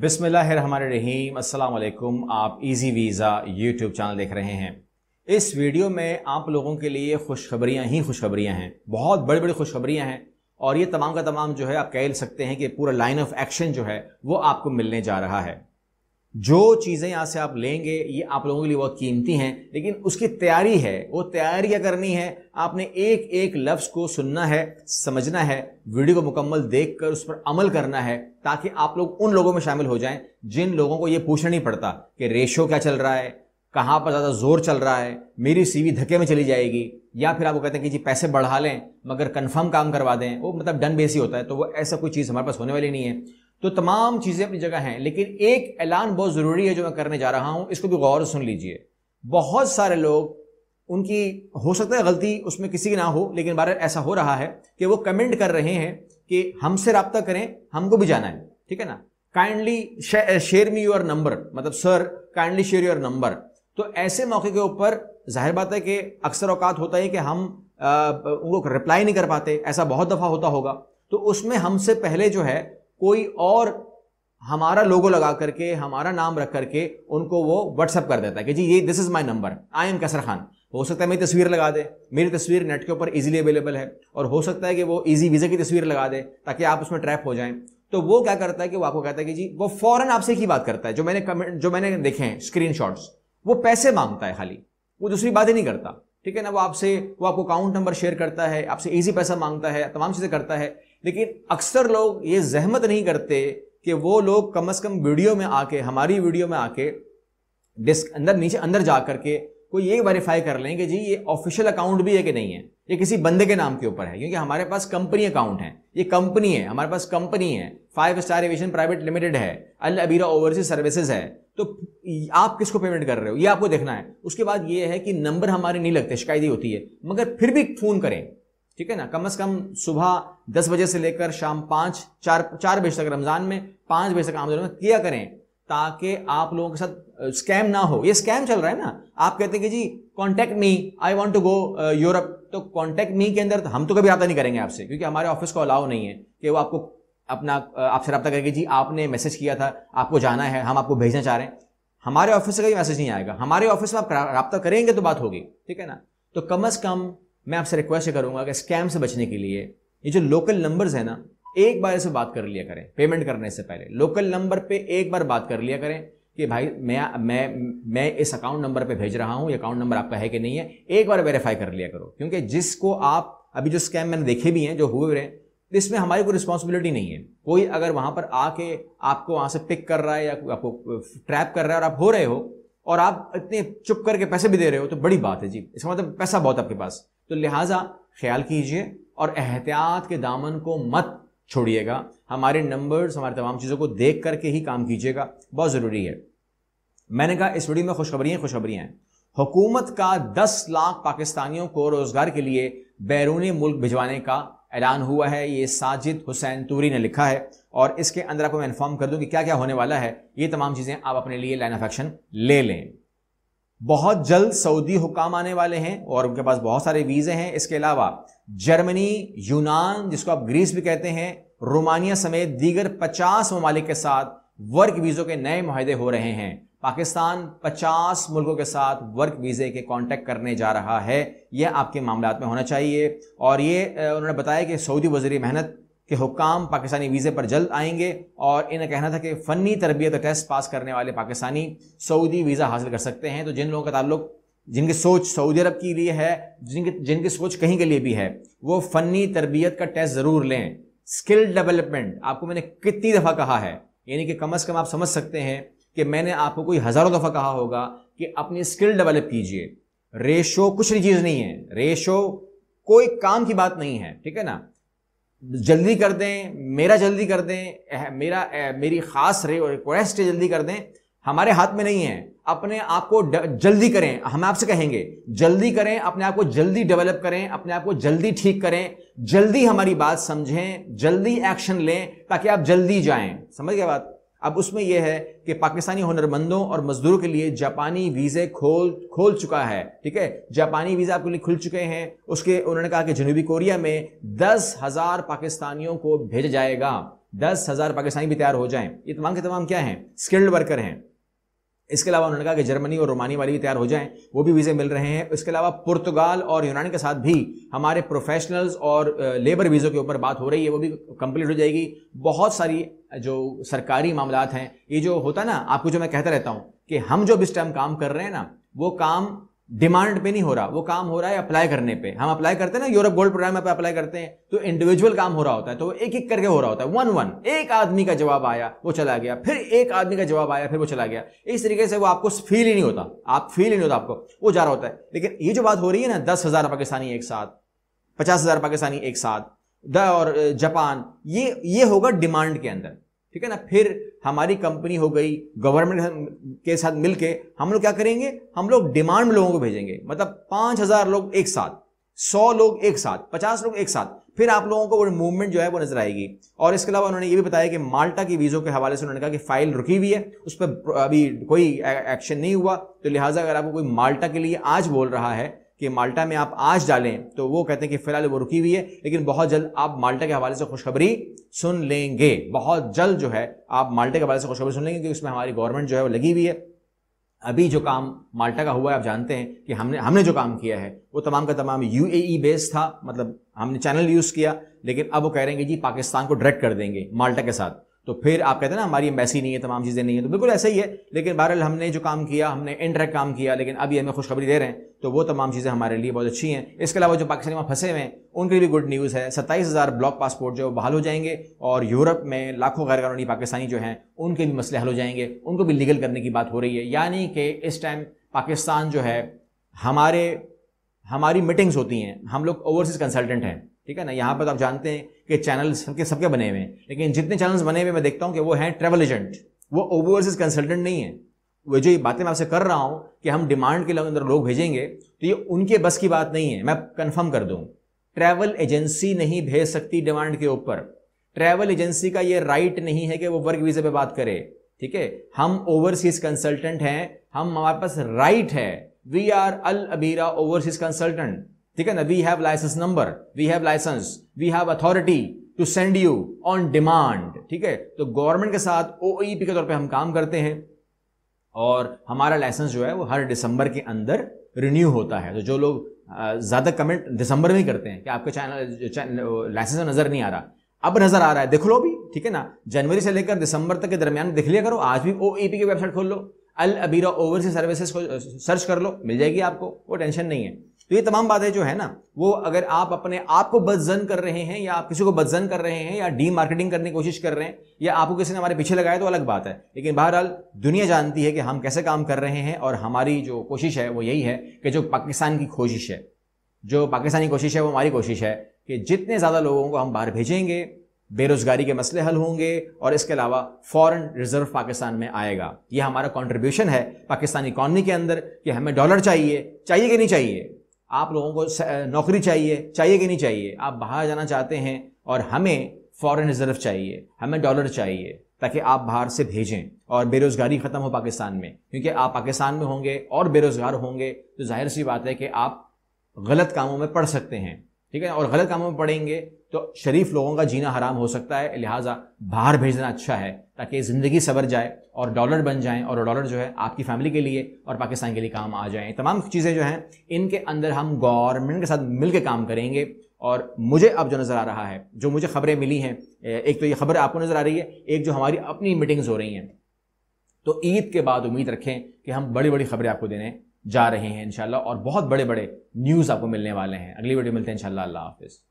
अस्सलाम वालेकुम आप इजी वीज़ा यूट्यूब चैनल देख रहे हैं इस वीडियो में आप लोगों के लिए खुशखबरियाँ ही खुशखबरियाँ हैं बहुत बड़ी बड़ी खुशखबरियाँ हैं और ये तमाम का तमाम जो है आप कह सकते हैं कि पूरा लाइन ऑफ एक्शन जो है वो आपको मिलने जा रहा है जो चीज़ें यहाँ से आप लेंगे ये आप लोगों के लिए बहुत कीमती हैं लेकिन उसकी तैयारी है वो तैयारी क्या करनी है आपने एक एक लफ्ज़ को सुनना है समझना है वीडियो को मुकम्मल देख कर उस पर अमल करना है ताकि आप लोग उन लोगों में शामिल हो जाएं जिन लोगों को ये पूछना नहीं पड़ता कि रेशो क्या चल रहा है कहाँ पर ज़्यादा जोर चल रहा है मेरी सीवी धक्के में चली जाएगी या फिर आप कहते हैं कि जी पैसे बढ़ा लें मगर कंफर्म काम करवा दें वो मतलब डन बेस ही होता है तो वो ऐसा कोई चीज़ हमारे पास होने वाली नहीं है तो तमाम चीज़ें अपनी जगह हैं लेकिन एक ऐलान बहुत ज़रूरी है जो मैं करने जा रहा हूँ इसको भी गौर सुन लीजिए बहुत सारे लोग उनकी हो सकता है गलती उसमें किसी की ना हो लेकिन बार ऐसा हो रहा है कि वो कमेंट कर रहे हैं कि हमसे रबता करें हमको भी जाना है ठीक है ना kindly share me your number मतलब sir kindly share your number तो ऐसे मौके के ऊपर जाहिर बात है कि अक्सर औकात होता है कि हम आ, उनको रिप्लाई नहीं कर पाते ऐसा बहुत दफ़ा होता होगा तो उसमें हमसे पहले जो है कोई और हमारा लोगो लगा करके हमारा नाम रख करके उनको वो व्हाट्सअप कर देता है कि जी ये this is my number I am Qaiser Khan हो सकता है मेरी तस्वीर लगा दे मेरी तस्वीर नेट के ऊपर इजीली अवेलेबल है और हो सकता है कि वो इजी वीज़ा की तस्वीर लगा दे ताकि आप उसमें ट्रैप हो जाएं तो वो क्या करता है कि वो आपको कहता है कि जी वो फ़ौरन आपसे ही बात करता है जो मैंने कमेंट जो मैंने देखे हैं स्क्रीन वो पैसे मांगता है खाली वो दूसरी बात ही नहीं करता ठीक है ना वो आपसे वो आपको अकाउंट नंबर शेयर करता है आपसे ईजी पैसा मांगता है तमाम चीज़ें करता है लेकिन अक्सर लोग ये जहमत नहीं करते कि वो लोग कम से कम वीडियो में आके हमारी वीडियो में आके डिस्क अंदर नीचे अंदर जा करके कोई ये वेरीफाई कर लें कि जी ये ऑफिशियल अकाउंट भी है कि नहीं है ये किसी बंदे के नाम के ऊपर है क्योंकि हमारे पास कंपनी अकाउंट है ये कंपनी है हमारे पास कंपनी है five star aviation private limited है अल अबीरा ओवरसीज सर्विसेज है तो आप किसको पेमेंट कर रहे हो ये आपको देखना है उसके बाद ये है कि नंबर हमारे नहीं लगते शिकायत होती है मगर फिर भी फोन करें ठीक है ना कम से कम सुबह दस बजे से लेकर शाम पाँच चार चार बजे तक रमज़ान में पाँच बजे तक में किया करें ताकि आप लोगों के साथ स्कैम ना हो ये स्कैम चल रहा है ना आप कहते हैं कि जी contact me I want to go Europe तो कॉन्टैक्ट मी के अंदर तो हम तो कभी आता नहीं करेंगे आपसे क्योंकि हमारे ऑफिस को अलाउ नहीं है कि वो आपको अपना आपसे रब्ता करेंगे जी आपने मैसेज किया था आपको जाना है हम आपको भेजना चाह रहे हैं हमारे ऑफिस से कभी मैसेज नहीं आएगा हमारे ऑफिस में आप रब्ता करेंगे तो बात होगी ठीक है ना तो कम अज़ कम मैं आपसे रिक्वेस्ट करूंगा कि स्कैम से बचने के लिए ये जो लोकल नंबर्स है ना एक बार इसे बात कर लिया करें पेमेंट करने से पहले लोकल नंबर पे एक बार बात कर लिया करें कि भाई मैं मैं मैं इस अकाउंट नंबर पे भेज रहा हूँ ये अकाउंट नंबर आपका है कि नहीं है एक बार वेरीफाई कर लिया करो क्योंकि जिसको आप अभी जो स्कैम मैंने देखे भी हैं जो हुए हैं इसमें हमारी कोई रिस्पॉन्सिबिलिटी नहीं है कोई अगर वहाँ पर आके आपको वहाँ से पिक कर रहा है या आपको ट्रैप कर रहा है और आप हो रहे हो और आप इतने चुप करके पैसे भी दे रहे हो तो बड़ी बात है जी इसका मतलब पैसा बहुत आपके पास तो लिहाजा ख्याल कीजिए और एहतियात के दामन को मत छोड़िएगा हमारे नंबर्स हमारे तमाम चीज़ों को देख करके ही काम कीजिएगा बहुत ज़रूरी है मैंने कहा इस वीडियो में खुशखबरियाँ खुशखबरियाँ हैं हुकूमत का 10 लाख पाकिस्तानियों को रोज़गार के लिए बैरूनी मुल्क भिजवाने का ऐलान हुआ है ये साजिद हुसैन तूरी ने लिखा है और इसके अंदर आपको मैं इन्फॉर्म कर दूं कि क्या क्या होने वाला है ये तमाम चीज़ें आप अपने लिए लाइन ऑफ एक्शन ले लें बहुत जल्द सऊदी हुकाम आने वाले हैं और उनके पास बहुत सारे वीज़े हैं इसके अलावा जर्मनी यूनान जिसको आप ग्रीस भी कहते हैं रोमानिया समेत दीगर 50 ममालिक के साथ वर्क वीज़ों के नए माहे हो रहे हैं पाकिस्तान 50 मुल्कों के साथ वर्क वीज़े के कांटेक्ट करने जा रहा है यह आपके मामला में होना चाहिए और ये उन्होंने बताया कि सऊदी वजीर मेहनत के हुकाम पाकिस्तानी वीज़े पर जल्द आएंगे और इन्हें कहना था कि फ़नी तरबियत टेस्ट पास करने वाले पाकिस्तानी सऊदी वीज़ा हासिल कर सकते हैं तो जिन लोगों का ताल्लुक जिनकी सोच सऊदी अरब के लिए है जिनकी जिनकी सोच कहीं के लिए भी है वो फ़नी तरबियत का टेस्ट ज़रूर लें स्किल डेवलपमेंट आपको मैंने कितनी दफ़ा कहा है यानी कि कम अज़ कम आप समझ सकते हैं कि मैंने आपको कोई हज़ारों दफ़ा कहा होगा कि अपनी स्किल डेवलप कीजिए रेशो कुछ चीज़ नहीं है रेशो कोई काम की बात नहीं है ठीक है ना जल्दी कर दें मेरा जल्दी कर दें मेरा मेरी ख़ास रिक्वेस्ट जल्दी कर दें हमारे हाथ में नहीं है अपने आप को जल्दी करें हम आपसे कहेंगे जल्दी करें अपने आप को जल्दी डेवलप करें अपने आप को जल्दी ठीक करें जल्दी हमारी बात समझें जल्दी एक्शन लें ताकि आप जल्दी जाएं समझ गया बात अब उसमें यह है कि पाकिस्तानी हुनरमंदों और मजदूरों के लिए जापानी वीज़े खोल खोल चुका है ठीक है जापानी वीज़ा आपके लिए खुल चुके हैं उसके उन्होंने कहा कि जनूबी कोरिया में दस हज़ार पाकिस्तानियों को भेजा जाएगा दस हज़ार पाकिस्तानी भी तैयार हो जाएं ये तमाम के तमाम क्या हैं स्किल्ड वर्कर हैं इसके अलावा उन्होंने कहा कि जर्मनी और रोमानी वाले भी तैयार हो जाएं वो भी वीज़े मिल रहे हैं इसके अलावा पुर्तगाल और यूनान के साथ भी हमारे प्रोफेशनल्स और लेबर वीज़ों के ऊपर बात हो रही है वो भी कंप्लीट हो जाएगी बहुत सारी जो सरकारी मामला हैं ये जो होता है ना आपको जो मैं कहता रहता हूँ कि हम जो इस टाइम काम कर रहे हैं ना वो काम डिमांड पे नहीं हो रहा वो काम हो रहा है अप्लाई करने पे हम अप्लाई करते हैं ना यूरोप गोल्ड प्रोग्राम पे अप्लाई करते हैं तो इंडिविजुअल काम हो रहा होता है तो एक एक करके हो रहा होता है वन वन एक आदमी का जवाब आया वो चला गया फिर एक आदमी का जवाब आया फिर वो चला गया इस तरीके से वो आपको फील ही नहीं होता आप फील ही नहीं होता आपको वो जा रहा होता है लेकिन ये जो बात हो रही है ना दस हजार पाकिस्तानी एक साथ पचास हजार पाकिस्तानी एक साथ द और जापान ये ये होगा डिमांड के अंदर ठीक है ना फिर हमारी कंपनी हो गई गवर्नमेंट के साथ मिलके हम लोग क्या करेंगे हम लोग डिमांड में लोगों को भेजेंगे मतलब पाँच हज़ार लोग एक साथ सौ लोग एक साथ पचास लोग एक साथ फिर आप लोगों को वो मूवमेंट जो है वो नजर आएगी और इसके अलावा उन्होंने ये भी बताया कि माल्टा की वीज़ों के हवाले से उन्होंने कहा कि फाइल रुकी हुई है उस पर अभी कोई एक्शन नहीं हुआ तो लिहाजा अगर आपको कोई माल्टा के लिए आज बोल रहा है कि माल्टा में आप आज डालें तो वो कहते हैं कि फिलहाल वो रुकी हुई है लेकिन बहुत जल्द आप माल्टा के हवाले से खुशखबरी सुन लेंगे बहुत जल्द जो है आप माल्टा के हवाले से खुशखबरी सुन लेंगे क्योंकि उसमें हमारी गवर्नमेंट जो है वो लगी हुई है अभी जो काम माल्टा का हुआ है आप जानते हैं कि हमने हमने जो काम किया है वो तमाम का तमाम यू बेस्ड e था मतलब हमने चैनल यूज़ किया लेकिन अब वो कह रहे हैं कि जी पाकिस्तान को डायरेक्ट कर देंगे माल्टा के साथ तो फिर आप कहते हैं ना हमारी एम्बेसी नहीं है तमाम चीज़ें नहीं है तो बिल्कुल ऐसा ही है लेकिन बहरहाल हमने जो काम किया हमने इनडायरेक्ट काम किया लेकिन अभी हमें खुशखबरी दे रहे हैं तो वो तमाम चीज़ें हमारे लिए बहुत अच्छी हैं इसके अलावा जो पाकिस्तानी वहाँ फंसे हुए हैं उनके लिए भी गुड न्यूज़ है सत्ताईस हज़ार ब्लॉक पासपोर्ट जो बहाल हो जाएंगे और यूरोप में लाखों गैर कानूनी पाकिस्तानी जो हैं उनके भी मसले हल हो जाएंगे उनको भी लीगल करने की बात हो रही है यानी कि इस टाइम पाकिस्तान जो है हमारे हमारी मीटिंग्स होती हैं हम लोग ओवरसीज़ कंसल्टेंट हैं ठीक है ना यहाँ पर तो आप जानते हैं कि चैनल्स सबके सबके बने हुए हैं लेकिन जितने चैनल्स बने हुए मैं देखता हूँ कि वो हैं ट्रेवल एजेंट वो ओवरसीज कंसल्टेंट नहीं है वो जो ये बातें मैं आपसे कर रहा हूँ कि हम डिमांड के अंदर लोग भेजेंगे तो ये उनके बस की बात नहीं है मैं कन्फर्म कर दूँ ट्रैवल एजेंसी नहीं भेज सकती डिमांड के ऊपर ट्रैवल एजेंसी का ये राइट नहीं है कि वो वर्क वीज़े पे बात करे ठीक है हम ओवरसीज कंसल्टेंट हैं हम हमारे पास राइट है we are Al Abira overseas consultant ठीक है ना we have license number we have license we have authority to send you on demand ठीक है तो गवर्नमेंट के साथ ओ e के तौर पर हम काम करते हैं और हमारा लाइसेंस जो है वो हर दिसंबर के अंदर रिन्यू होता है तो जो लोग ज़्यादा कमेंट दिसंबर में ही करते हैं कि आपके चैनल लाइसेंस नज़र नहीं आ रहा अब नज़र आ रहा है देख लो भी ठीक है ना जनवरी से लेकर दिसंबर तक के दरमियान देख लिया करो आज भी ओ e की वेबसाइट खोल लो Al Abira overseas services search कर लो मिल जाएगी आपको वो टेंशन नहीं है तो ये तमाम बातें जो है ना वो अगर आप अपने आप को बदजन कर रहे हैं या आप किसी को बदजन कर रहे हैं या डी मार्केटिंग करने की कोशिश कर रहे हैं या आपको किसी ने हमारे पीछे लगाया तो अलग बात है लेकिन बहरहाल दुनिया जानती है कि हम कैसे काम कर रहे हैं और हमारी जो कोशिश है वो यही है कि जो पाकिस्तान की कोशिश है जो पाकिस्तानी कोशिश है वो हमारी कोशिश है कि जितने ज़्यादा लोगों को हम बाहर भेजेंगे बेरोजगारी के मसले हल होंगे और इसके अलावा फॉरेन रिजर्व पाकिस्तान में आएगा यह हमारा कंट्रीब्यूशन है पाकिस्तानी इकॉनमी के अंदर कि हमें डॉलर चाहिए चाहिए कि नहीं चाहिए आप लोगों को नौकरी चाहिए चाहिए कि नहीं चाहिए आप बाहर जाना चाहते हैं और हमें फॉरेन रिजर्व चाहिए हमें डॉलर चाहिए ताकि आप बाहर से भेजें और बेरोज़गारी ख़त्म हो पाकिस्तान में क्योंकि आप पाकिस्तान में होंगे और बेरोज़गार होंगे तो जाहिर सी बात है कि आप गलत कामों में पड़ सकते हैं ठीक है और गलत कामों में पड़ेंगे तो शरीफ लोगों का जीना हराम हो सकता है लिहाजा बाहर भेजना अच्छा है ताकि ज़िंदगी सबर जाए और डॉलर बन जाए और डॉलर जो है आपकी फैमिली के लिए और पाकिस्तान के लिए काम आ जाए तमाम चीज़ें जो हैं इनके अंदर हम गवर्नमेंट के साथ मिल काम करेंगे और मुझे अब जो नज़र आ रहा है जो मुझे खबरें मिली हैं एक तो ये खबर आपको नज़र आ रही है एक जो हमारी अपनी मीटिंग्स हो रही हैं तो ईद के बाद उम्मीद रखें कि हम बड़ी बड़ी खबरें आपको देने जा रहे हैं इनशाला और बहुत बड़े बड़े न्यूज़ आपको मिलने वाले हैं अगली वीडियो मिलते हैं इनशाला अल्लाह हाफिज़